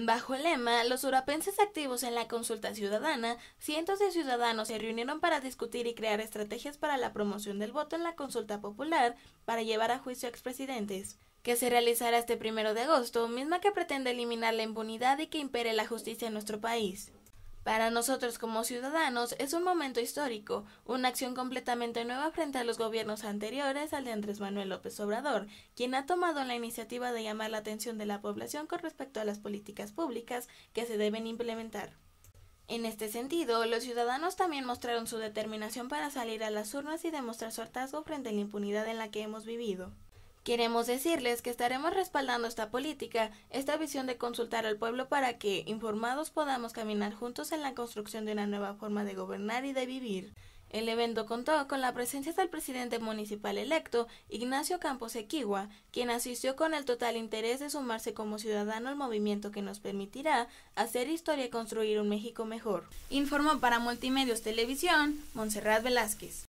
Bajo el lema Los urapenses activos en la consulta ciudadana, cientos de ciudadanos se reunieron para discutir y crear estrategias para la promoción del voto en la consulta popular para llevar a juicio a expresidentes, que se realizará este primero de agosto, misma que pretende eliminar la impunidad y que impere la justicia en nuestro país. Para nosotros como ciudadanos es un momento histórico, una acción completamente nueva frente a los gobiernos anteriores al de Andrés Manuel López Obrador, quien ha tomado la iniciativa de llamar la atención de la población con respecto a las políticas públicas que se deben implementar. En este sentido, los ciudadanos también mostraron su determinación para salir a las urnas y demostrar su hartazgo frente a la impunidad en la que hemos vivido. Queremos decirles que estaremos respaldando esta política, esta visión de consultar al pueblo para que, informados, podamos caminar juntos en la construcción de una nueva forma de gobernar y de vivir. El evento contó con la presencia del presidente municipal electo, Ignacio Campos Equigua, quien asistió con el total interés de sumarse como ciudadano al movimiento que nos permitirá hacer historia y construir un México mejor. Informó para Multimedios Televisión, Montserrat Velázquez.